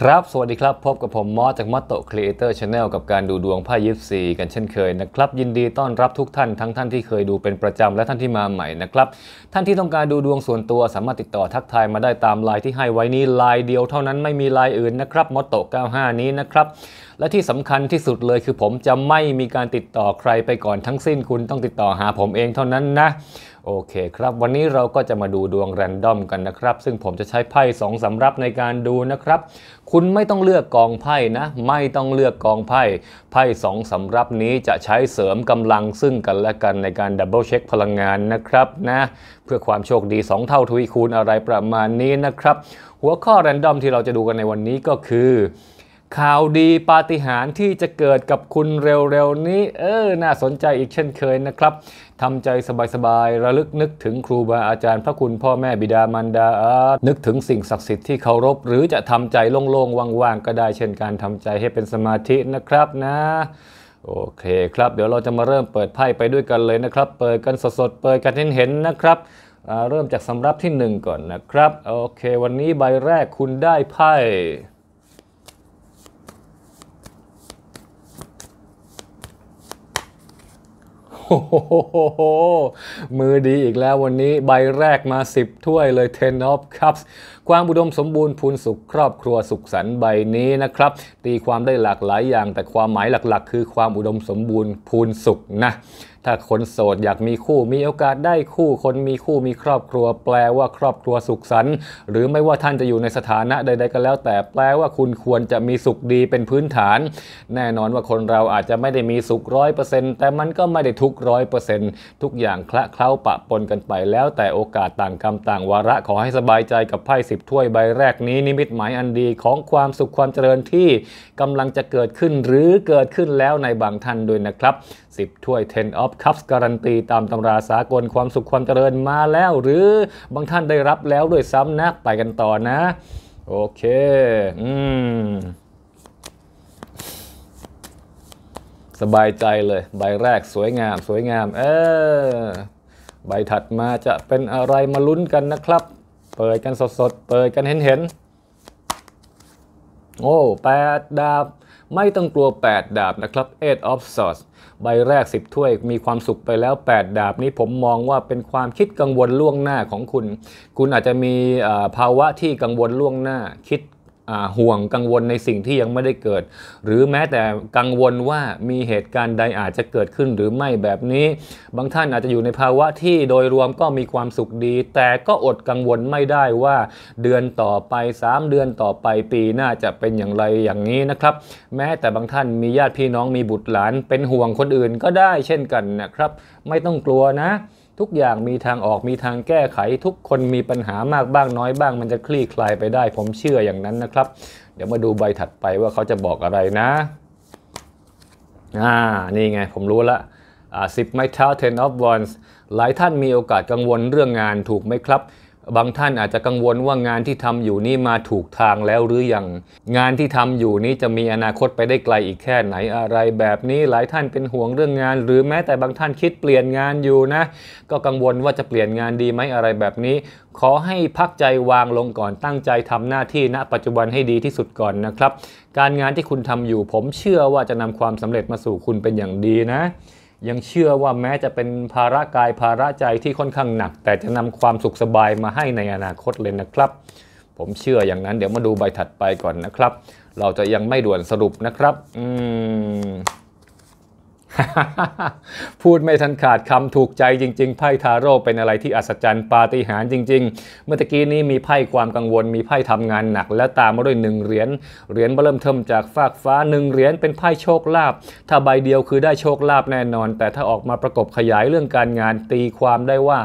ครับ สวัสดีครับ พบกับผม มอสจากมอสโตครีเอเตอร์ชาแนลกับการดูดวงไพ่ยิปซีกันเช่นเคยนะครับ ยินดีต้อนรับทุกท่านทั้งท่านที่เคยดูเป็นประจำและท่านที่มาใหม่นะครับ ท่านที่ต้องการดูดวงส่วนตัว สามารถติดต่อทักทายมาได้ตามไลน์ที่ให้ไว้นี้ไลน์เดียวเท่านั้นไม่มีไลน์อื่นนะครับมอสโต95 นี้นะครับ และที่สำคัญที่สุดเลยคือผมจะไม่มีการติดต่อใครไปก่อนทั้งสิ้นคุณต้องติดต่อหาผมเองเท่านั้นนะโอเคครับ วันนี้เราก็จะมาดูดวงแรนดอมกันนะครับ ซึ่งผมจะใช้ไพ่สองสำรับในการดูนะครับ คุณไม่ต้องเลือกกองไพ่นะ ไม่ต้องเลือกกองไพ่ไพ่สองสำรับนี้จะใช้เสริมกำลังซึ่งกันและกันในการดับเบิลเช็คพลังงานนะครับนะเพื่อความโชคดี 2 เท่าทวีคูณอะไรประมาณนี้นะครับ หัวข้อแรนดอมที่เราจะดูกันในวันนี้ก็คือข่าวดีปาฏิหาริย์ที่จะเกิดกับคุณเร็วๆ นี้เออน่าสนใจอีกเช่นเคยนะครับทำใจสบายๆระลึกนึกถึงครูบาอาจารย์พระคุณพ่อแม่บิดามารดา นึกถึงสิ่งศักดิ์สิทธิ์ที่เคารพ หรือจะทำใจโล่งๆว่างๆก็ได้เช่นการทำใจให้เป็นสมาธินะครับนะ โอเคครับเดี๋ยวเราจะมาเริ่มเปิดไพ่ไปด้วยกันเลยนะครับ เปิดกันสดๆ เปิดกันเห็นๆนะครับเริ่มจากสำรับที่ 1 ก่อนนะครับ โอเค วันนี้ใบแรกคุณได้ไพ่โหมือดีอีกแล้ววันนี้ใบแรกมา 10 ถ้วยเลย 10 of Cups ความอุดมสมบูรณ์พูนสุขครอบครัวสุขสันต์ใบนี้นะครับ ตีความได้หลากหลายอย่าง แต่ความหมายหลัก ๆ คือความอุดมสมบูรณ์พูนสุขนะ ถ้าคนโสดอยากมีคู่มีโอกาสได้คู่คนมีคู่มีครอบครัวแปลว่าครอบครัวสุขสันต์หรือไม่ว่าท่านจะอยู่ในสถานะใดๆก็แล้ว แต่แปลว่าคุณควรจะมีสุขดีเป็นพื้นฐาน แน่นอนว่าคนเราอาจจะไม่ได้มีสุขร้อยเปอร์เซ็นต์แต่มันก็ไม่ได้ทุกร้อยเปอร์เซ็นต์ทุกอย่างคละเคล้าปะปนกันไปแล้วแต่โอกาสต่างกรรมต่างวาระขอให้สบายใจกับไพ่10ถ้วยใบแรกนี้นิมิตหมายอันดีของความสุขความเจริญที่กำลังจะเกิดขึ้นหรือเกิดขึ้นแล้วในบางท่านด้วยนะครับ 10ถ้วย10 of cups การันตีตามตำราสากลความสุขความเจริญมาแล้ว หรือบางท่านได้รับแล้วด้วยซ้ำนะ ไปกันต่อนะ โอเคอืมสบายใจเลย ใบแรกสวยงาม สวยงาม เออใบถัดมาจะเป็นอะไรมาลุ้นกันนะครับเปิดกันสดๆ เปิดกันเห็นเห็นโอ้แปดดาบ ไม่ต้องกลัว 8 ดาบนะครับเอ g h อ of Swords ใบแรก 10 ถ้วยมีความสุขไปแล้ว 8 ดาบนี้ผมมองว่าเป็นความคิดกังวลล่วงหน้าของคุณ คุณอาจจะมีภาวะที่กังวลล่วงหน้าคิดห่วงกังวลในสิ่งที่ยังไม่ได้เกิด หรือแม้แต่กังวลว่ามีเหตุการณ์ใดอาจจะเกิดขึ้นหรือไม่แบบนี้ บางท่านอาจจะอยู่ในภาวะที่โดยรวมก็มีความสุขดี แต่ก็อดกังวลไม่ได้ว่า เดือนต่อไป 3 เดือนต่อไปปีหน้าจะเป็นอย่างไรอย่างนี้นะครับ แม้แต่บางท่านมีญาติพี่น้องมีบุตรหลาน เป็นห่วงคนอื่นก็ได้เช่นกันนะครับ ไม่ต้องกลัวนะทุกอย่างมีทางออกมีทางแก้ไข ทุกคนมีปัญหามากบ้างน้อยบ้าง มันจะคลี่คลายไปได้ ผมเชื่ออย่างนั้นนะครับ เดี๋ยวมาดูใบถัดไปว่าเขาจะบอกอะไรนะอ่านี่ไง ผมรู้ละอ่าสิบไม้เท้า ten of wands หลายท่านมีโอกาสกังวลเรื่องงานถูกไหมครับบางท่านอาจจะกังวลว่างานที่ทำอยู่นี้มาถูกทางแล้วหรือยังงานที่ทำอยู่นี้จะมีอนาคตไปได้ไกลอีกแค่ไหนอะไรแบบนี้ หลายท่านเป็นห่วงเรื่องงาน หรือแม้แต่บางท่านคิดเปลี่ยนงานอยู่นะ ก็กังวลว่าจะเปลี่ยนงานดีไหมอะไรแบบนี้ ขอให้พักใจวางลงก่อนตั้งใจทำหน้าที่ณปัจจุบันให้ดีที่สุดก่อนนะครับ การงานที่คุณทำอยู่ผมเชื่อว่าจะนำความสำเร็จมาสู่คุณเป็นอย่างดีนะยังเชื่อว่าแม้จะเป็นภาระกายภาระใจที่ค่อนข้างหนัก แต่จะนำความสุขสบายมาให้ในอนาคตเลยนะครับ ผมเชื่ออย่างนั้นเดี๋ยวมาดูใบถัดไปก่อนนะครับ เราจะยังไม่ด่วนสรุปนะครับ อืมพูดไม่ทันขาดคำถูกใจจริงๆ ไพ่ทาโร่เป็นอะไรที่อัศจรรย์ปาฏิหาริย์จริงๆ เมื่อกี้นี้มีไพ่ความกังวลมีไพ่ทำงานหนัก และตามมาด้วยหนึ่งเหรียญเหรียญเริ่มเทิมจากฟากฟ้าหนึ่งเหรียญเป็นไพ่โชคลาภถ้าใบเดียวคือได้โชคลาภแน่นอน แต่ถ้าออกมาประกบขยายเรื่องการงานตีความได้ว่า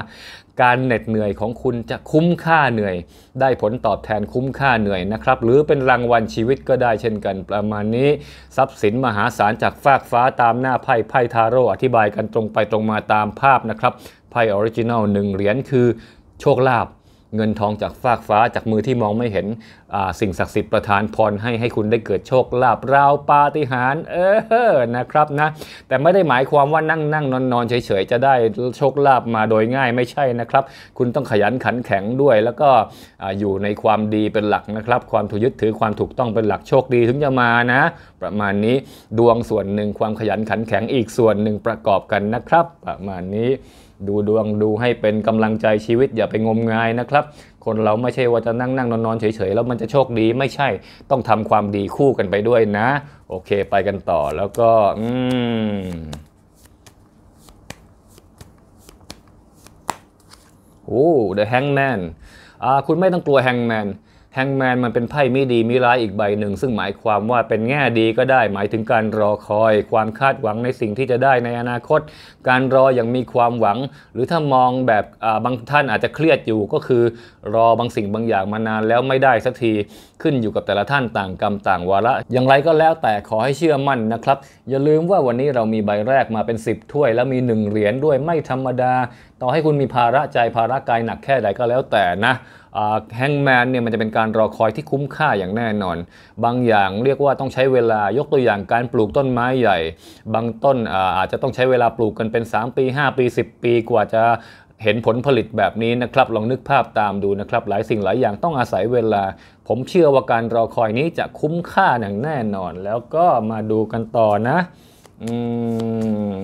การเหน็ดเหนื่อยของคุณจะคุ้มค่าเหนื่อย ได้ผลตอบแทนคุ้มค่าเหนื่อยนะครับ หรือเป็นรางวัลชีวิตก็ได้เช่นกันประมาณนี้ทรัพย์สินมหาศาลจากฟากฟ้าตามหน้าไพ่ไพ่ทาโร่อธิบายกันตรงไปตรงมาตามภาพนะครับ ไพ่ออริจินัลหนึ่งเหรียญคือโชคลาภเงินทองจากฟากฟ้าจากมือที่มองไม่เห็นสิ่งศักดิ์สิทธิ์ประทานพรให้ ให้คุณได้เกิดโชคลาภราวปาฏิหาริย์เออนะครับนะแต่ไม่ได้หมายความว่านั่งนั่งนอนนอนเฉยๆจะได้โชคลาภมาโดยง่ายไม่ใช่นะครับ คุณต้องขยันขันแข็งด้วย แล้วก็อยู่ในความดีเป็นหลักนะครับ ความถูกยึดถือความถูกต้องเป็นหลักโชคดีถึงจะมานะ ประมาณนี้ดวงส่วนหนึ่งความขยันขันแข็งอีกส่วนหนึ่งประกอบกันนะครับ ประมาณนี้ดูดวงดูให้เป็นกำลังใจชีวิตอย่าไปงมงายนะครับ คนเราไม่ใช่ว่าจะนั่งนั่งนอนนอนเฉยๆ แล้วมันจะโชคดีไม่ใช่ต้องทำความดีคู่กันไปด้วยนะ โอเคไปกันต่อแล้วก็อืมโอ้ The Hangman คุณไม่ต้องกลัว Hangman แฮงแมนมันเป็นไพ่ไม่ดีมีร้ายอีกใบหนึ่งซึ่งหมายความว่าเป็นแง่ดีก็ได้ หมายถึงการรอคอยความคาดหวังในสิ่งที่จะได้ในอนาคต การรออย่างมีความหวัง หรือถ้ามองแบบบางท่านอาจจะเครียดอยู่ก็คือรอบางสิ่งบางอย่างมานานแล้วไม่ได้สักทีขึ้นอยู่กับแต่ละท่านต่างกรรมต่างวาระอย่างไรก็แล้วแต่ขอให้เชื่อมั่นนะครับ อย่าลืมว่าวันนี้เรามีใบแรกมาเป็น10ถ้วย แล้วมี1เหรียญด้วยไม่ธรรมดา ต่อให้คุณมีภาระใจภาระกายหนักแค่ใดก็แล้วแต่นะแฮงแมนเนี่ยมันจะเป็นการรอคอยที่คุ้มค่าอย่างแน่นอนบางอย่างเรียกว่าต้องใช้เวลายกตัวอย่างการปลูกต้นไม้ใหญ่ บางต้นอาจจะต้องใช้เวลาปลูกกันเป็น 3 ปี 5 ปี 10 ปีกว่าจะเห็นผลผลิตแบบนี้นะครับ ลองนึกภาพตามดูนะครับ หลายสิ่งหลายอย่างต้องอาศัยเวลา ผมเชื่อว่าการรอคอยนี้จะคุ้มค่าอย่างแน่นอน แล้วก็มาดูกันต่อนะ อืม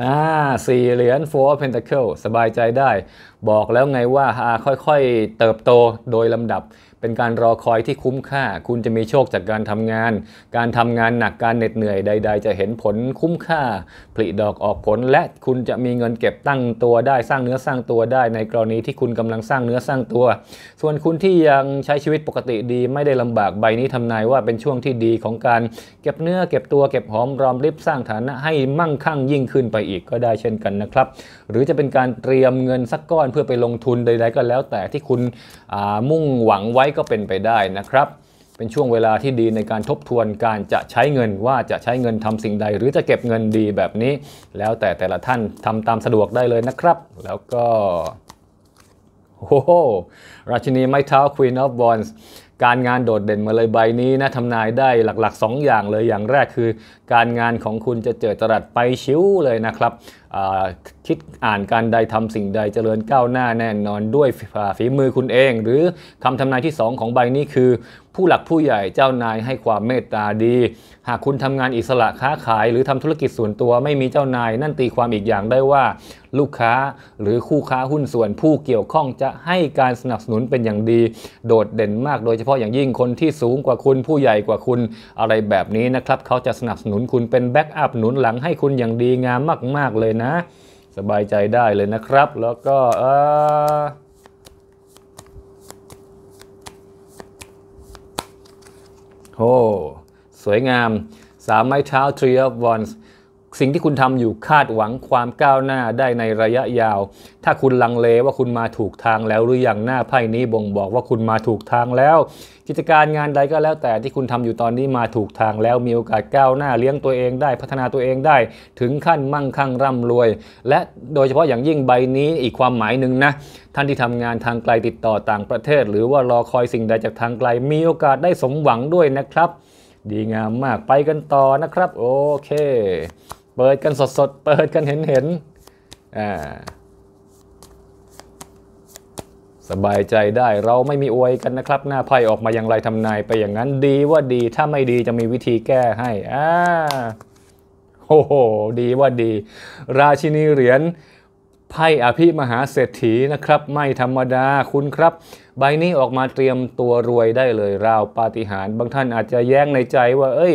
อ่าสี่เหรียญ four เพ pentacle สบายใจได้ บอกแล้วไงว่าค่อยๆเติบโตโดยลำดับเป็นการรอคอยที่คุ้มค่า คุณจะมีโชคจากการทำงาน การทำงานหนักการเหน็ดเหนื่อยใด ๆ จะเห็นผลคุ้มค่าผลิดอกออกผล และคุณจะมีเงินเก็บตั้งตัวได้สร้างเนื้อสร้างตัวได้ ในกรณีที่คุณกำลังสร้างเนื้อสร้างตัว ส่วนคุณที่ยังใช้ชีวิตปกติดี ไม่ได้ลำบากใบนี้ทำนายว่าเป็นช่วงที่ดีของการเก็บเนื้อเก็บตัวเก็บหอมรอมริบสร้างฐานะให้มั่งคั่งยิ่งขึ้นไปอีกก็ได้เช่นกันนะครับ หรือจะเป็นการเตรียมเงินสักก้อนเพื่อไปลงทุนใด ๆก็แล้ว แต่ที่คุณมุ่งหวังไว้ก็เป็นไปได้นะครับ เป็นช่วงเวลาที่ดีในการทบทวนการจะใช้เงินว่าจะใช้เงินทำสิ่งใดหรือจะเก็บเงินดีแบบนี้ แล้วแต่แต่ละท่านทำตามสะดวกได้เลยนะครับ แล้วก็โอ้โหราชินีไม้เท้า Queen of บอ n d s การงานโดดเด่นมาเลยใบนี้นะทำนายได้หลัก ๆ 2 อย่างเลยอย่างแรกคือ การงานของคุณจะเจอตรัสไปชิ้วเลยนะครับ คิดอ่านการใดทำสิ่งใดเจริญก้าวหน้าแน่นอน ด้วยฝีมือคุณเองหรือคำทำนายที่ 2 ของใบนี้คือผู้หลักผู้ใหญ่เจ้านายให้ความเมตตาดี หากคุณทำงานอิสระค้าขาย หรือทำธุรกิจส่วนตัวไม่มีเจ้านาย นั่นตีความอีกอย่างได้ว่า ลูกค้าหรือคู่ค้าหุ้นส่วน ผู้เกี่ยวข้องจะให้การสนับสนุนเป็นอย่างดี โดดเด่นมาก โดยเฉพาะอย่างยิ่งคนที่สูงกว่าคุณผู้ใหญ่กว่าคุณอะไรแบบนี้นะครับเขาจะสนับสนุนคุณเป็นแบ็กอัพหนุนหลังให้คุณอย่างดีงามมากๆเลยนะ สบายใจได้เลยนะครับ แล้วก็เออโอ้สวยงามสามไม้เท้า three of wands สิ่งที่คุณทำอยู่คาดหวังความก้าวหน้าได้ในระยะยาว ถ้าคุณลังเลว่าคุณมาถูกทางแล้วหรืออย่างหน้าไพ่นี้บ่งบอกว่าคุณมาถูกทางแล้วกิจการงานใดก็แล้วแต่ที่คุณทำอยู่ตอนนี้มาถูกทางแล้วมีโอกาสก้าวหน้าเลี้ยงตัวเองได้ พัฒนาตัวเองได้ถึงขั้นมั่งคั่งร่ำรวย และโดยเฉพาะอย่างยิ่งใบนี้อีกความหมายหนึ่งนะ ท่านที่ทำงานทางไกลติดต่อต่างประเทศ หรือว่ารอคอยสิ่งใดจากทางไกลมีโอกาสได้สมหวังด้วยนะครับ ดีงามมากไปกันต่อนะครับ โอเคเปิดกันสดๆ เปิดกันเห็นเห็นอ่า สบายใจได้เราไม่มีอวยกันนะครับ หน้าไพ่ออกมาอย่างไรทำนายไปอย่างนั้น ดีว่าดี ถ้าไม่ดีจะมีวิธีแก้ให้ อ่าโอ้โหดีว่าดี ราชินีเหรียญไพ่อภิมหาเศรษฐีนะครับ ไม่ธรรมดาคุณครับ ใบนี้ออกมาเตรียมตัวรวยได้เลยราวปาฏิหาริย์บางท่านอาจจะแย้งในใจว่าเอ้ย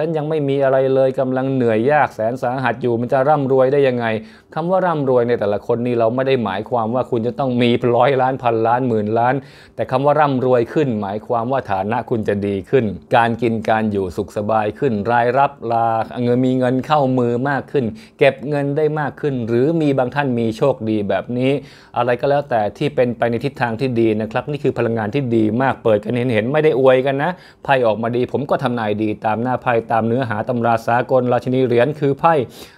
ฉันยังไม่มีอะไรเลยกำลังเหนื่อยยากแสนสาหัสอยู่ มันจะร่ำรวยได้ยังไง คำว่าร่ำรวยในแต่ละคนนี่เราไม่ได้หมายความว่าคุณจะต้องมีร้อยล้านพันล้านหมื่นล้าน แต่คำว่าร่ำรวยขึ้น หมายความว่าฐานะคุณจะดีขึ้น การกินการอยู่สุขสบายขึ้น รายรับลาเงินมีเงินเข้ามือมากขึ้น เก็บเงินได้มากขึ้น หรือมีบางท่านมีโชคดีแบบนี้ อะไรก็แล้วแต่ที่เป็นไปในทิศทางที่ดีนะครับ นี่คือพลังงานที่ดีมากเปิดกันเห็นเห็นไม่ได้อวยกันนะไพ่ออกมาดีผมก็ทำนายดีตามหน้าไพ่ตามเนื้อหาตำราสากล ราชินีเหรียญคือไพ่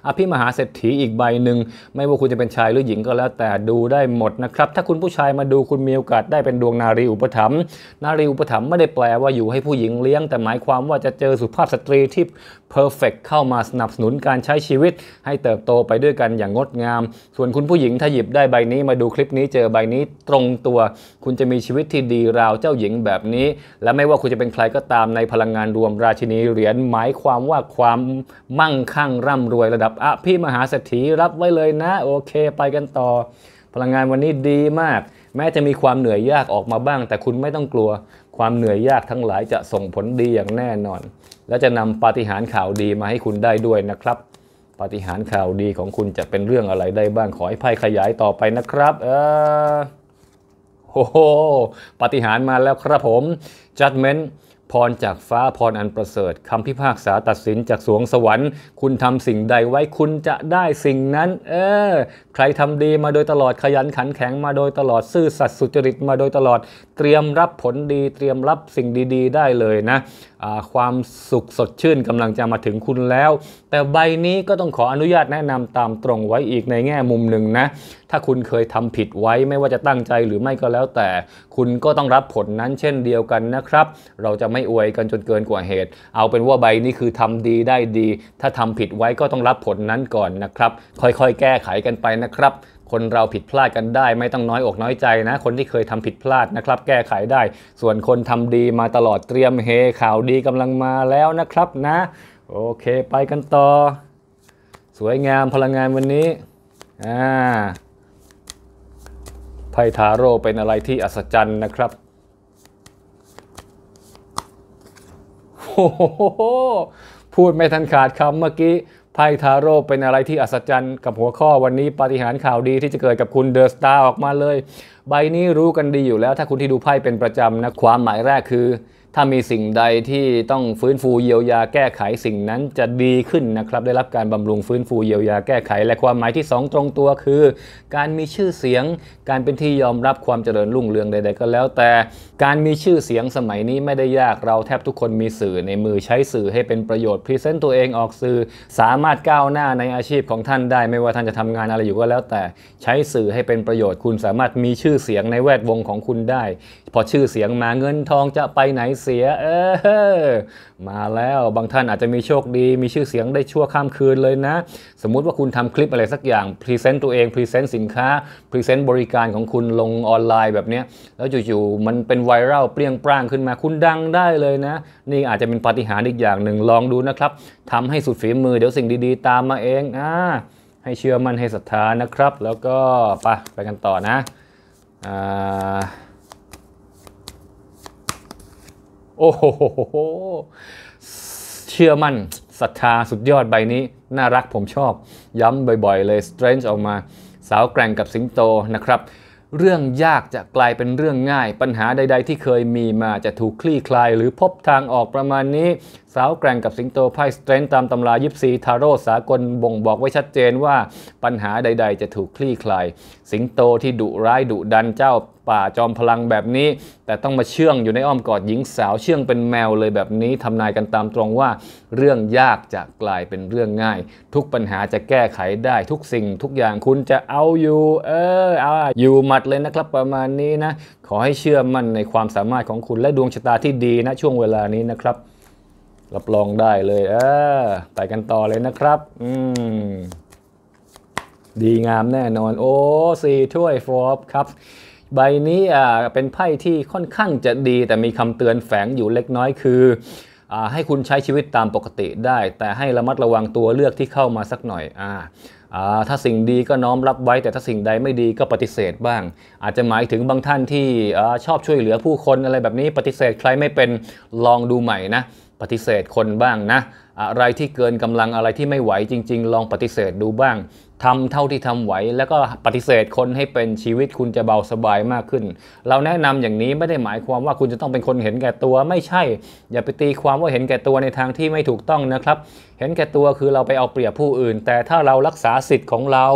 อภิมหาเศรษฐีอีกใบหนึ่ง ไม่ว่าคุณจะเป็นชายหรือหญิงก็แล้วแต่ดูได้หมดนะครับ ถ้าคุณผู้ชายมาดูคุณมีโอกาสได้เป็นดวงนารีอุปถัมภ์นารีอุปถัมภ์ไม่ได้แปลว่าอยู่ให้ผู้หญิงเลี้ยงแต่หมายความว่าจะเจอสุภาพสตรีที่เพอร์เฟกเข้ามาสนับสนุนการใช้ชีวิตให้เติบโตไปด้วยกันอย่างงดงาม ส่วนคุณผู้หญิงถ้าหยิบได้ใบนี้ มาดูคลิปนี้เจอใบนี้ ตรงตัวคุณจะมีชีวิตที่ดีราวเจ้าหญิงแบบนี้และไม่ว่าคุณจะเป็นใครก็ตามในพลังงานรวมราชินีเหรียญหมายความว่าความมั่งคั่งร่ำรวยระดับอะพี่มหาเศรษฐีรับไว้เลยนะ โอเค ไปกันต่อ พลังงานวันนี้ดีมาก แม้จะมีความเหนื่อยยากออกมาบ้าง แต่คุณไม่ต้องกลัว ความเหนื่อยยากทั้งหลายจะส่งผลดีอย่างแน่นอน และจะนำปาฏิหาริย์ข่าวดีมาให้คุณได้ด้วยนะครับปาฏิหาริย์ข่าวดีของคุณจะเป็นเรื่องอะไร ได้บ้างขอให้ไพ่ขยายต่อไปนะครับ เออโอ้โหปาฏิหาริย์มาแล้วครับผม judgment พรจากฟ้าพรอันประเสริฐคำพิพากษาตัดสินจากสวงสวรรค์ คุณทำสิ่งใดไว้คุณจะได้สิ่งนั้น เออใครทำดีมาโดยตลอดขยันขันแข็งมาโดยตลอดซื่อสัตย์สุจริตมาโดยตลอดเตรียมรับผลดีเตรียมรับสิ่งดี ๆ ได้เลยนะความสุขสดชื่นกำลังจะมาถึงคุณแล้ว แต่ใบนี้ก็ต้องขออนุญาตแนะนำตามตรงไว้อีกในแง่มุมหนึ่งนะ ถ้าคุณเคยทำผิดไว้ไม่ว่าจะตั้งใจหรือไม่ก็แล้วแต่ คุณก็ต้องรับผลนั้น เช่นเดียวกันนะครับ เราจะไม่อวยกันจนเกินกว่าเหตุ เอาเป็นว่าใบนี้คือทำดีได้ดี ถ้าทำผิดไว้ก็ต้องรับผลนั้นก่อนนะครับ ค่อยๆ แก้ไขกันไปนะครับคนเราผิดพลาดกันได้ไม่ต้องน้อยอกน้อยใจนะ คนที่เคยทำผิดพลาดนะครับ แก้ไขได้ ส่วนคนทำดีมาตลอดเตรียมเฮข่าวดีกำลังมาแล้วนะครับนะ โอเคไปกันต่อ สวยงามพลังงานวันนี้อ่าไพทาโร่เป็นอะไรที่อัศจรรย์นะครับโโอ้หพูดไม่ทันขาดคำเมื่อกี้ไพ่ทาโร่เป็นอะไรที่อัศจรรย์กับหัวข้อวันนี้ปาฏิหาริย์ข่าวดีที่จะเกิดกับคุณเดอะสตาร์ออกมาเลย ใบนี้รู้กันดีอยู่แล้วถ้าคุณที่ดูไพ่เป็นประจำนะความหมายแรกคือถ้ามีสิ่งใดที่ต้องฟื้นฟูเยียวยาแก้ไขสิ่งนั้นจะดีขึ้นนะครับได้รับการบำรุงฟื้นฟูเยียวยาแก้ไข และความหมายที่2ตรงตัวคือ การมีชื่อเสียงการเป็นที่ยอมรับความเจริญรุ่งเรืองใด ๆ ก็แล้ว แต่การมีชื่อเสียงสมัยนี้ไม่ได้ยากเราแทบทุกคนมีสื่อในมือ ใช้สื่อให้เป็นประโยชน์พรีเซนต์ตัวเองออกสื่อสามารถก้าวหน้าในอาชีพของท่านได้ ไม่ว่าท่านจะทำงานอะไรอยู่ก็แล้ว แต่ใช้สื่อให้เป็นประโยชน์ คุณสามารถมีชื่อเสียงในแวดวงของคุณได้ พอชื่อเสียงมาเงินทองจะไปไหนเสีย เออมาแล้วบางท่านอาจจะมีโชคดี มีชื่อเสียงได้ชั่วข้ามคืนเลยนะ สมมุติว่าคุณทำคลิปอะไรสักอย่างพรีเซนต์ตัวเองพรีเซนต์สินค้าพรีเซนต์บริการของคุณลงออนไลน์แบบนี้แล้วจู่ๆมันเป็นไวรัลเปรี้ยงปร้างขึ้นมาคุณดังได้เลยนะ นี่อาจจะเป็นปาฏิหาริย์อีกอย่างหนึ่งลองดูนะครับทำให้สุดฝีมือเดี๋ยวสิ่งดีๆตามมาเองอ่าให้เชื่อมั่นให้ศรัทธานะครับ แล้วก็ไปไปกันต่อนะอ่าโอ้โหเชื่อมั่นศรัทธาสุดยอดใบนี้ น่ารักผมชอบ ย้ำบ่อยๆ เลยสเตรนจ์ออกมา สาวแกร่งกับสิงโตนะครับ เรื่องยากจะกลายเป็นเรื่องง่าย ปัญหาใดๆ ที่เคยมีมาจะถูกคลี่คลาย หรือพบทางออกประมาณนี้ สาวแกร่งกับสิงโตไพ่สเตรนจ์ตามตำรายิปซีทาโร่สากลบ่งบอกไว้ชัดเจนว่า ปัญหาใด ๆ จะถูกคลี่คลายสิงโตที่ดุร้ายดุดันเจ้าป่าจอมพลังแบบนี้ แต่ต้องมาเชื่องอยู่ในอ้อมกอดหญิงสาวเชื่องเป็นแมวเลยแบบนี้ทำนายกันตามตรงว่า เรื่องยากจะกลายเป็นเรื่องง่าย ทุกปัญหาจะแก้ไขได้ทุกสิ่งทุกอย่างคุณจะเอาอยู่ เออเอาอยู่หมัดเลยนะครับ ประมาณนี้นะ ขอให้เชื่อมั่นในความสามารถของคุณและดวงชะตาที่ดีนะ ช่วงเวลานี้นะครับ รับรองได้เลย เออไปกันต่อเลยนะครับ อืมดีงามแน่นอนโอ้สี่ถ้วยฟอร์บครับใบนี้เป็นไพ่ที่ค่อนข้างจะดีแต่มีคำเตือนแฝงอยู่เล็กน้อยคือ ให้คุณใช้ชีวิตตามปกติได้แต่ให้ระมัดระวังตัวเลือกที่เข้ามาสักหน่อยอถ้าสิ่งดีก็น้อมรับไว้แต่ถ้าสิ่งใดไม่ดีก็ปฏิเสธบ้าง อาจจะหมายถึงบางท่านที่ชอบช่วยเหลือผู้คนอะไรแบบนี้ปฏิเสธใครไม่เป็นลองดูใหม่นะปฏิเสธคนบ้างนะอะไรที่เกินกำลังอะไรที่ไม่ไหวจริงๆ ลองปฏิเสธดูบ้างทำเท่าที่ทำไหว แล้วก็ปฏิเสธคนให้เป็นชีวิตคุณจะเบาสบายมากขึ้น เราแนะนำอย่างนี้ไม่ได้หมายความว่าคุณจะต้องเป็นคนเห็นแก่ตัว ไม่ใช่ อย่าไปตีความว่าเห็นแก่ตัวในทางที่ไม่ถูกต้องนะครับ เห็นแก่ตัวคือเราไปเอาเปรียบผู้อื่น แต่ถ้าเรารักษาสิทธิ์ของเรา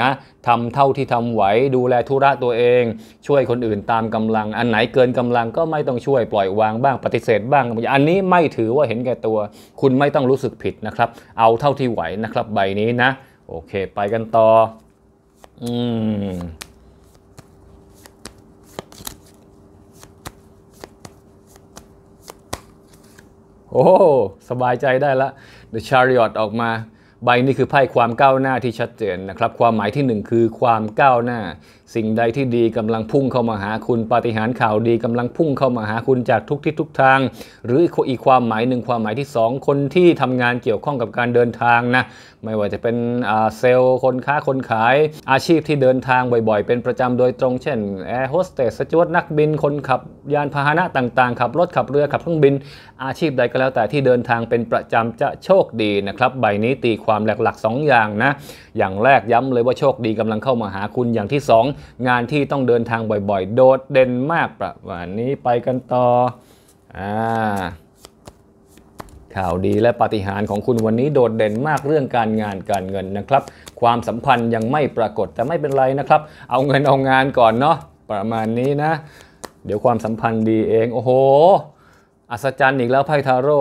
นะทำเท่าที่ทำไหว ดูแลธุระตัวเอง ช่วยคนอื่นตามกำลัง อันไหนเกินกำลังก็ไม่ต้องช่วยปล่อยวางบ้างปฏิเสธบ้าง อันนี้ไม่ถือว่าเห็นแก่ตัว คุณไม่ต้องรู้สึกผิดนะครับ เอาเท่าที่ไหวนะครับ ใบนี้นะโอเค ไปกันต่ออืมโอ้สบายใจได้ละ The Chariot ออกมาใบนี้คือไพ่ความก้าวหน้าที่ชัดเจนนะครับความหมายที่หนึ่งคือความก้าวหน้า สิ่งใดที่ดีกำลังพุ่งเข้ามาหาคุณปาฏิหาริย์ข่าวดีกำลังพุ่งเข้ามาหาคุณจากทุกทิศทุกทาง หรืออีกความหมายหนึ่งความหมายที่สองคนที่ทำงานเกี่ยวข้องกับการเดินทางนะไม่ว่าจะเป็นเซลล์คนค้า คนขาย อาชีพที่เดินทางบ่อยๆ เป็นประจำโดยตรงเช่นแอร์โฮสเตสสจวดนักบิน คนขับยานพาหนะต่าง ๆ ขับรถขับเรือขับเครื่องบินอาชีพใดก็แล้วแต่ที่เดินทางเป็นประจำจะโชคดีนะครับใบนี้ตีความหลักๆ 2 อย่างนะ อย่างแรกย้ำเลยว่าโชคดีกำลังเข้ามาหาคุณอย่างที่ 2 งานที่ต้องเดินทางบ่อยๆ โดดเด่นมากประมาณนี้ไปกันต่ออ่าข่าวดีและปาฏิหาริย์ของคุณวันนี้โดดเด่นมากเรื่องการงานการเงินนะครับ ความสัมพันธ์ยังไม่ปรากฏแต่ไม่เป็นไรนะครับ เอาเงินเอางานก่อนเนาะประมาณนี้นะ เดี๋ยวความสัมพันธ์ดีเองโอ้โหอัศจรรย์อีกแล้วไพ่ทาโร่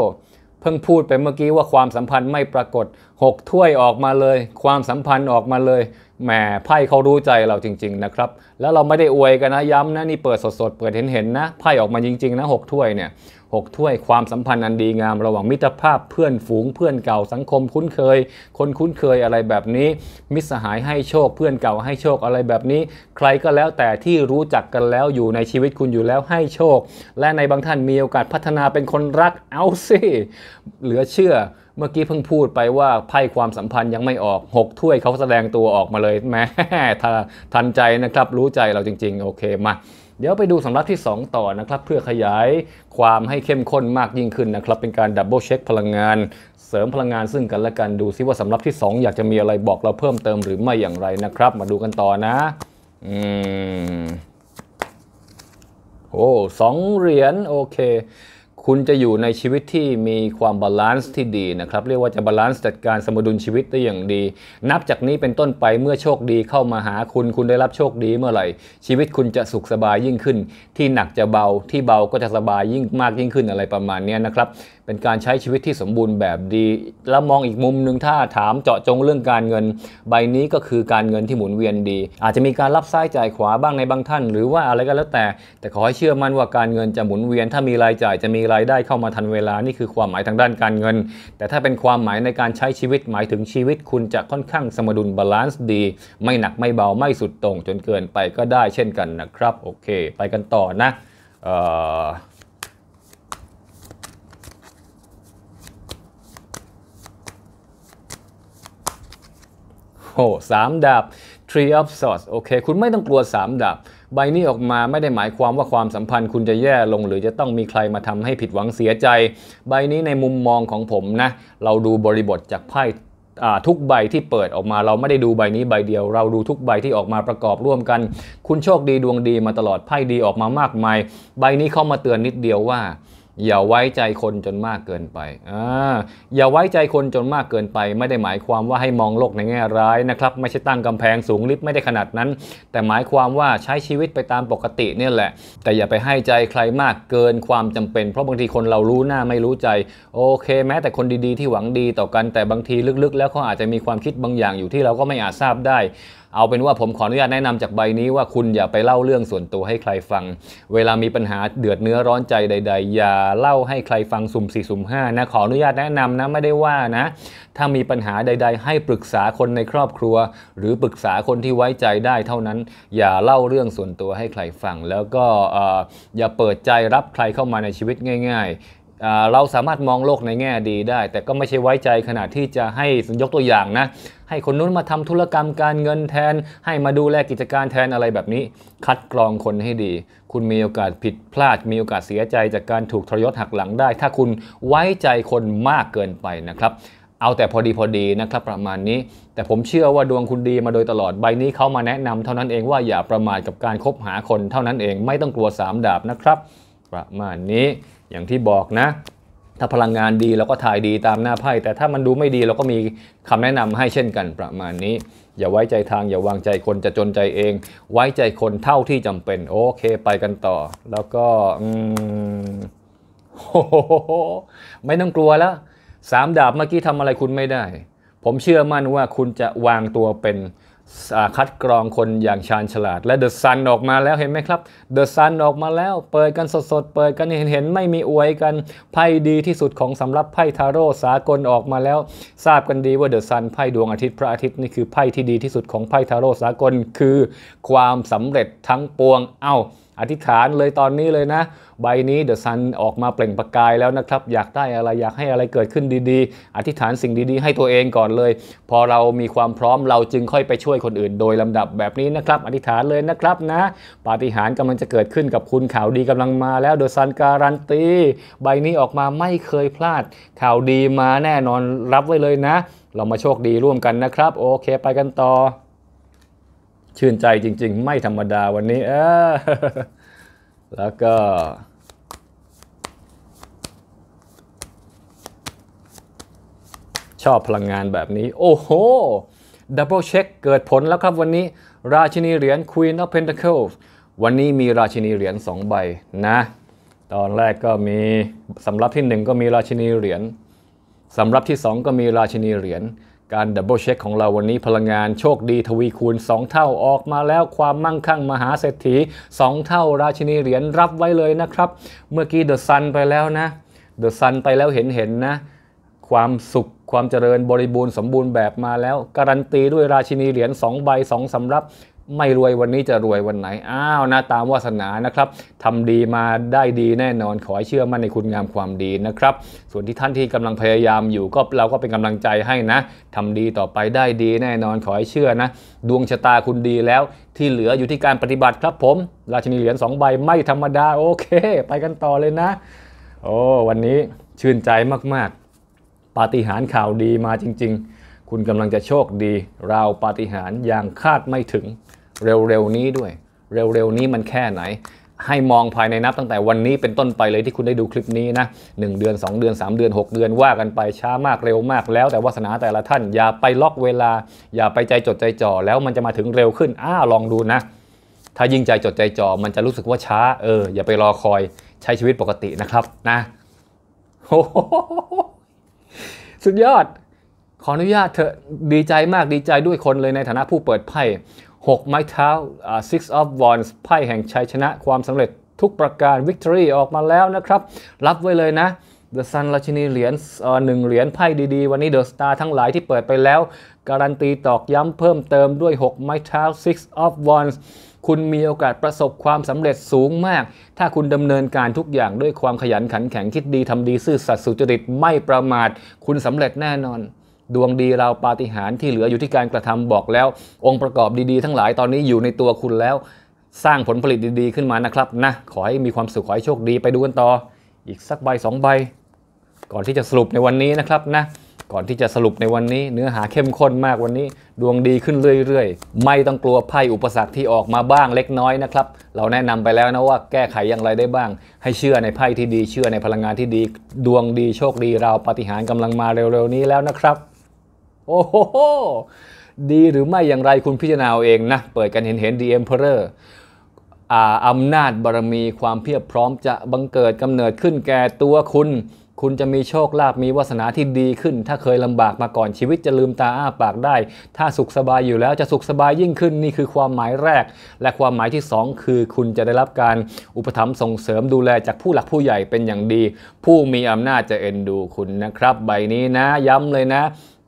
เพิ่งพูดไปเมื่อกี้ว่าความสัมพันธ์ไม่ปรากฏ 6 ถ้วยออกมาเลย ความสัมพันธ์ออกมาเลย แหมไพ่เขารู้ใจเราจริงๆนะครับแล้วเราไม่ได้อวยกันนะย้ำนะนี่เปิดสดๆเปิดเห็นๆนะไพ่ออกมาจริงๆนะ6ถ้วยเนี่ย6ถ้วยความสัมพันธ์อันดีงามระหว่างมิตรภาพเพื่อนฝูงเพื่อนเก่าสังคมคุ้นเคยคนคุ้นเคยอะไรแบบนี้ มิตรสหายให้โชคเพื่อนเก่าให้โชคอะไรแบบนี้ ใครก็แล้วแต่ที่รู้จักกันแล้วอยู่ในชีวิตคุณอยู่แล้วให้โชค และในบางท่านมีโอกาสพัฒนาเป็นคนรักเอา สิเหลือเชื่อเมื่อกี้เพิ่งพูดไปว่าไพ่ความสัมพันธ์ยังไม่ออก 6ถ้วยเขาแสดงตัวออกมาเลยแม่ทันใจนะครับรู้ใจเราจริง ๆ โอเคมาเดี๋ยวไปดูสำรับที่ 2 ต่อนะครับเพื่อขยายความให้เข้มข้นมากยิ่งขึ้นนะครับ เป็นการดับเบิลเช็คพลังงานเสริมพลังงานซึ่งกันและกันดูซิว่าสำรับที่ 2 อยากจะมีอะไรบอกเราเพิ่มเติมหรือไม่อย่างไรนะครับ มาดูกันต่อนะ อืม โอ้สองเหรียญ โอเคคุณจะอยู่ในชีวิตที่มีความบาลานซ์ที่ดีนะครับเรียกว่าจะบาลานซ์จัดการสมดุลชีวิตได้อย่างดี นับจากนี้เป็นต้นไปเมื่อโชคดีเข้ามาหาคุณคุณได้รับโชคดีเมื่อไหร่ ชีวิตคุณจะสุขสบายยิ่งขึ้น ที่หนักจะเบาที่เบาก็จะสบายยิ่งมากยิ่งขึ้นอะไรประมาณนี้นะครับ เป็นการใช้ชีวิตที่สมบูรณ์แบบดีแล้วมองอีกมุมหนึ่งถ้าถามเจาะจงเรื่องการเงินใบนี้ก็คือการเงินที่หมุนเวียนดี อาจจะมีการรับซ้ายจ่ายขวาบ้างในบางท่าน หรือว่าอะไรก็แล้วแต่ แต่ขอให้เชื่อมั่นว่าการเงินจะหมุนเวียน ถ้ามีรายจ่ายจะมีรายได้เข้ามาทันเวลา นี่คือความหมายทางด้านการเงิน แต่ถ้าเป็นความหมายในการใช้ชีวิตหมายถึงชีวิตคุณจะค่อนข้างสมดุลบาลานซ์ดี ไม่หนักไม่เบาไม่สุดตรง จนเกินไปก็ได้เช่นกันนะครับ โอเค ไปกันต่อนะ โอ้ สามดาบ Tree of Swords โอเค คุณไม่ต้องกลัว3ดาบใบนี้ออกมาไม่ได้หมายความว่าความสัมพันธ์ คุณจะแย่ลง หรือจะต้องมีใครมาทำให้ผิดหวังเสียใจ ใบนี้ในมุมมองของผมนะเราดูบริบทจากไพ่ทุกใบที่เปิดออกมาเราไม่ได้ดูใบนี้ใบเดียว เราดูทุกใบที่ออกมาประกอบร่วมกัน คุณโชคดีดวงดีมาตลอดไพ่ดีออกมามากมาย ใบนี้เข้ามาเตือนนิดเดียวว่าอย่าไว้ใจคนจนมากเกินไปออย่าไว้ใจคนจนมากเกินไป ไม่ได้หมายความว่าให้มองโลกในแง่ร้ายนะครับไม่ใช่ตั้งกำแพงสูงลิฟต์ไม่ได้ขนาดนั้น แต่หมายความว่าใช้ชีวิตไปตามปกติ เนี่ยแหละ แต่อย่าไปให้ใจใครมากเกินความจำเป็น เพราะบางทีคนเรารู้หน้าไม่รู้ใจ โอเค แม้แต่คนดีๆที่หวังดีต่อกัน แต่บางทีลึกๆ แล้วเขาอาจจะมีความคิดบางอย่างอยู่ที่เราก็ไม่อาจทราบได้เอาเป็นว่าผมขออนุญาตแนะนำจากใบนี้ว่าคุณอย่าไปเล่าเรื่องส่วนตัวให้ใครฟัง เวลามีปัญหาเดือดเนื้อร้อนใจใด ๆ อย่าเล่าให้ใครฟังสุ่มสี่สุ่มห้านะขออนุญาตแนะนำนะไม่ได้ว่านะถ้ามีปัญหาใด ๆ ให้ปรึกษาคนในครอบครัว หรือปรึกษาคนที่ไว้ใจได้ เท่านั้นอย่าเล่าเรื่องส่วนตัวให้ใครฟัง แล้วก็อย่าเปิดใจรับใครเข้ามาในชีวิตง่าย ๆเราสามารถมองโลกในแง่ดีได้ แต่ก็ไม่ใช่ไว้ใจขนาดที่จะให้สยกตัวอย่างนะ ให้คนนู้นมาทำธุรกรรมการเงินแทน ให้มาดูแลกิจการแทนอะไรแบบนี้ คัดกรองคนให้ดี คุณมีโอกาสผิดพลาดมีโอกาสเสียใจจากการถูกทรยศหักหลังได้ ถ้าคุณไว้ใจคนมากเกินไปนะครับ เอาแต่พอดีพอดีนะครับประมาณนี้แต่ผมเชื่อว่าดวงคุณดีมาโดยตลอดใบนี้เขามาแนะนำ เท่านั้นเองว่าอย่าประมาทกับการคบหาคนเท่านั้นเองไม่ต้องกลัวสามดาบนะครับ ประมาณนี้อย่างที่บอกนะ ถ้าพลังงานดีเราก็ถ่ายดีตามหน้าไพ่แต่ถ้ามันดูไม่ดีเราก็มีคำแนะนำให้เช่นกันประมาณนี้ อย่าไว้ใจทาง อย่าวางใจคนจะจนใจเอง ไว้ใจคนเท่าที่จำเป็น โอเค ไปกันต่อ แล้วก็ไม่ต้องกลัวแล้วสามดาบเมื่อกี้ทำอะไรคุณไม่ได้ ผมเชื่อมั่นว่าคุณจะวางตัวเป็นคัดกรองคนอย่างชาญฉลาด และ The Sun ออกมาแล้วเห็นไหมครับ The Sun ออกมาแล้วเปิดกันสดๆเปิดกันเห็นเห็นไม่มีอวยกันไพ่ดีที่สุดของสำหรับไพ่ทาโร่สากลออกมาแล้ว ทราบกันดีว่า The Sun ไพ่ดวงอาทิตย์ พระอาทิตย์นี่คือ ไพ่ที่ดีที่สุดของไพ่ทาโร่สากลคือ ความสำเร็จทั้งปวงเอา้าอธิษฐานเลยตอนนี้เลยนะ ใบนี้เดอะซันออกมาเปล่งประกายแล้วนะครับ อยากได้อะไรอยากให้อะไรเกิดขึ้นดีๆ อธิษฐานสิ่งดี ๆ ให้ตัวเองก่อนเลย พอเรามีความพร้อมเราจึงค่อยไปช่วยคนอื่นโดยลำดับแบบนี้นะครับ อธิษฐานเลยนะครับนะ ปาฏิหาริย์กำลังจะเกิดขึ้นกับคุณข่าวดีกำลังมาแล้วเดอะซันการันตี ใบนี้ออกมาไม่เคยพลาด ข่าวดีมาแน่นอนรับไว้เลยนะ เรามาโชคดีร่วมกันนะครับโอเค ไปกันต่อชื่นใจจริง ๆ ไม่ธรรมดา วันนี้แล้วก็ ชอบพลังงานแบบนี้ โอ้โห ดับเบิลเช็คเกิดผลแล้วครับวันนี้ราชินีเหรียญ Queen of Pentacles วันนี้มีราชินีเหรียญ 2 ใบนะตอนแรกก็มีสำรับที่ 1 ก็มีราชินีเหรียญ สำรับที่ 2 ก็มีราชินีเหรียญการดับเบิลเช็คของเราวันนี้พลังงานโชคดีทวีคูณ 2 เท่าออกมาแล้ว ความมั่งคั่งมหาเศรษฐี2 เท่าราชินีเหรียญรับไว้เลยนะครับ เมื่อกี้เดอะซันไปแล้วนะเดอะซันไปแล้วเห็นเห็นนะ ความสุขความเจริญบริบูรณ์สมบูรณ์แบบมาแล้ว การันตีด้วยราชินีเหรียญ 2 ใบ 2 สำรับไม่รวยวันนี้จะรวยวันไหน อ้าวนะตามวาสนานะครับทำดีมาได้ดีแน่นอนขอให้เชื่อมั่นในคุณงามความดีนะครับ ส่วนที่ท่านที่กำลังพยายามอยู่ก็เราก็เป็นกำลังใจให้นะ ทำดีต่อไปได้ดี แน่นอนขอให้เชื่อนะ ดวงชะตาคุณดีแล้ว ที่เหลืออยู่ที่การปฏิบัติครับผม ราชินีเหรียญ2ใบไม่ธรรมดา โอเค ไปกันต่อเลยนะ โอ้วันนี้ชื่นใจมาก ๆ ปาฏิหาริย์ข่าวดีมาจริง ๆ คุณกำลังจะโชคดีราวปาฏิหาริย์อย่างคาดไม่ถึงเร็ว ๆนี้ด้วย เร็ว ๆ นี้มันแค่ไหน ให้มองภายในนับตั้งแต่วันนี้เป็นต้นไปเลยที่คุณได้ดูคลิปนี้นะหเดือน 2 เดือน 3 เดือน 6 เดือนว่ากันไปช้ามากเร็วมากแล้ว แต่วาสนาแต่ละท่าน อย่าไปล็อกเวลา อย่าไปใจจดใจจ่อแล้วมันจะมาถึงเร็วขึ้น อ้าลองดูนะ ถ้ายิ่งใจจดใจจ่อมันจะรู้สึกว่าช้า เออ อย่าไปรอคอยใช้ชีวิตปกตินะครับนะ สุดยอด ขออนุญาตเถอะ ดีใจมากดีใจด้วยคนเลยในฐานะผู้เปิดไพ่6 ไม้เท้า six of wands ไพ่แห่งชัยชนะความสำเร็จทุกประการ victory ออกมาแล้วนะครับ รับไว้เลยนะ The Sun ราชินีเหรียญหนึ่งเหรียญไพ่ดีๆ วันนี้ The Star ทั้งหลายที่เปิดไปแล้ว การันตีตอกย้ำเพิ่มเติมด้วย 6 ไม้เท้า six of wands คุณมีโอกาสประสบความสำเร็จสูงมาก ถ้าคุณดำเนินการทุกอย่างด้วยความขยันขันแข็งคิดดีทำดีซื่อสัตย์สุจริตไม่ประมาท คุณสำเร็จแน่นอนดวงดีเราปาฏิหาริย์ที่เหลืออยู่ที่การกระทำบอกแล้ว องค์ประกอบดีๆ ทั้งหลายตอนนี้อยู่ในตัวคุณแล้ว สร้างผลผลิตดีๆขึ้นมานะครับนะขอให้มีความสุขขอให้โชคดีไปดูกันต่อ อีกสักใบ2ใบก่อนที่จะสรุปในวันนี้นะครับนะ ก่อนที่จะสรุปในวันนี้ เนื้อหาเข้มข้นมากวันนี้ ดวงดีขึ้นเรื่อยๆไม่ต้องกลัวไพ่อุปสรรคที่ออกมาบ้างเล็กน้อยนะครับ เราแนะนำไปแล้วนะว่าแก้ไขอย่างไรได้บ้าง ให้เชื่อในไพ่ที่ดีเชื่อในพลังงานที่ดี ดวงดีโชคดีเราปฏิหารกำลังมาเร็วๆนี้แล้วนะครับโอ้โหดีหรือไม่อย่างไรคุณพิจารณาเองนะ เปิดกันเห็นเห็นดีเอ็มเพอร์อำนาจบารมีความเพียบพร้อมจะบังเกิดกำเนิดขึ้นแก่ตัวคุณ คุณจะมีโชคลาภมีวาสนาที่ดีขึ้น ถ้าเคยลำบากมาก่อนชีวิตจะลืมตาอ้าปากได้ ถ้าสุขสบายอยู่แล้วจะสุขสบายยิ่งขึ้นนี่คือความหมายแรก และความหมายที่ 2 คือคุณจะได้รับการอุปถัมภ์ส่งเสริมดูแลจากผู้หลักผู้ใหญ่เป็นอย่างดี ผู้มีอำนาจจะเอ็นดูคุณนะครับ ใบนี้นะ ย้ำเลยนะ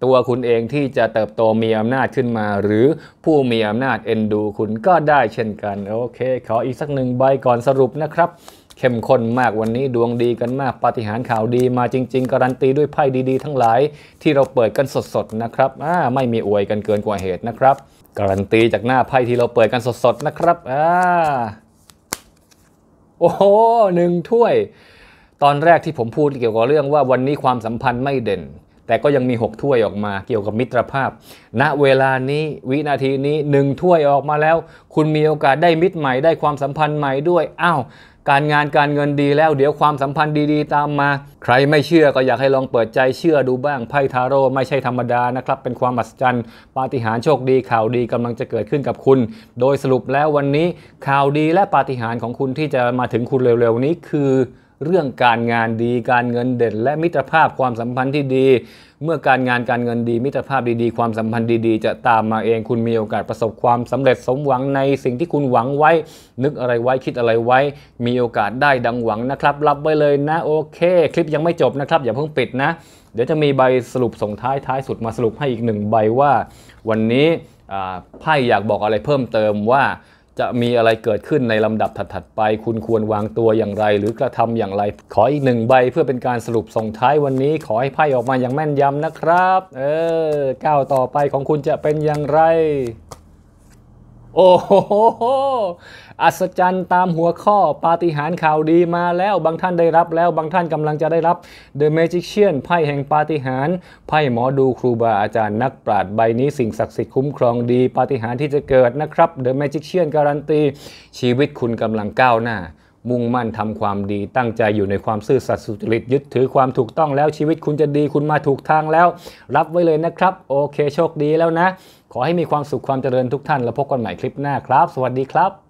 ตัวคุณเองที่จะเติบโตมีอำนาจขึ้นมาหรือผู้มีอำนาจเอ็นดูคุณก็ได้เช่นกัน โอเค ขออีกสักหนึ่งใบก่อนสรุปนะครับ เข้มข้นมากวันนี้ดวงดีกันมากปาฏิหาริย์ข่าวดีมาจริง ๆการันตีด้วยไพ่ดีๆ ทั้งหลายที่เราเปิดกันสด ๆนะครับอ่า ไม่มีอวยกันเกินกว่าเหตุนะครับการันตีจากหน้าไพ่ที่เราเปิดกันสดๆนะครับอ่าโอ้โหหนึ่งถ้วย ตอนแรกที่ผมพูดเกี่ยวกับเรื่องว่าวันนี้ความสัมพันธ์ไม่เด่นแต่ก็ยังมี 6 ถ้วยออกมาเกี่ยวกับมิตรภาพ ณ เวลานี้วินาทีนี้1ถ้วยออกมาแล้ว คุณมีโอกาสได้มิตรใหม่ได้ความสัมพันธ์ใหม่ด้วย อ้าว การงานการเงินดีแล้วเดี๋ยวความสัมพันธ์ดีๆ ตามมา ใครไม่เชื่อก็อยากให้ลองเปิดใจเชื่อดูบ้างไพ่ทาโร่ไม่ใช่ธรรมดานะครับ เป็นความอัศจรรย์ปาฏิหาริย์โชคดีข่าวดีกำลังจะเกิดขึ้นกับคุณ โดยสรุปแล้ววันนี้ข่าวดีและปาฏิหาริย์ของคุณที่จะมาถึงคุณเร็วๆ นี้คือเรื่องการงานดีการเงินเด่นและมิตรภาพความสัมพันธ์ที่ดี เมื่อการงานการเงินดีมิตรภาพดีๆ ความสัมพันธ์ดีๆ จะตามมาเองคุณมีโอกาสประสบความสำเร็จสมหวังในสิ่งที่คุณหวังไว้ นึกอะไรไว้คิดอะไรไว้ มีโอกาสได้ดังหวังนะครับ รับไว้เลยนะโอเค คลิปยังไม่จบนะครับ อย่าเพิ่งปิดนะ เดี๋ยวจะมีใบสรุปส่งท้ายท้ายสุดมาสรุปให้อีกหนึ่งใบว่า วันนี้ไพ่อยากบอกอะไรเพิ่มเติมว่าจะมีอะไรเกิดขึ้นในลำดับถัด ๆ ไป คุณควรวางตัวอย่างไร หรือกระทำอย่างไร ขออีกหนึ่งใบเพื่อเป็นการสรุปส่งท้ายวันนี้ ขอให้ไพ่ออกมาอย่างแม่นยำนะครับ เออก้าวต่อไปของคุณจะเป็นอย่างไรโอ้โหอัศจรรย์ตามหัวข้อ ปาฏิหาริย์ข่าวดีมาแล้วบางท่านได้รับ แล้วบางท่านกำลังจะได้รับ The Magician ไพ่แห่งปาฏิหาริย์ไพ่หมอดูครูบาอาจารย์นักปราชญ์ใบนี้สิ่งศักดิ์สิทธิ์คุ้มครองดี ปาฏิหาริย์ที่จะเกิดนะครับ The Magician การันตี ชีวิตคุณกำลังก้าวหน้ามุ่งมั่นทำความดีตั้งใจอยู่ในความซื่อสัตย์สุจริตยึดถือความถูกต้องแล้วชีวิตคุณจะดีคุณมาถูกทางแล้ว รับไว้เลยนะครับ โอเคโชคดีแล้วนะขอให้มีความสุข ความเจริญทุกท่าน แล้วพบกันใหม่คลิปหน้าครับ สวัสดีครับ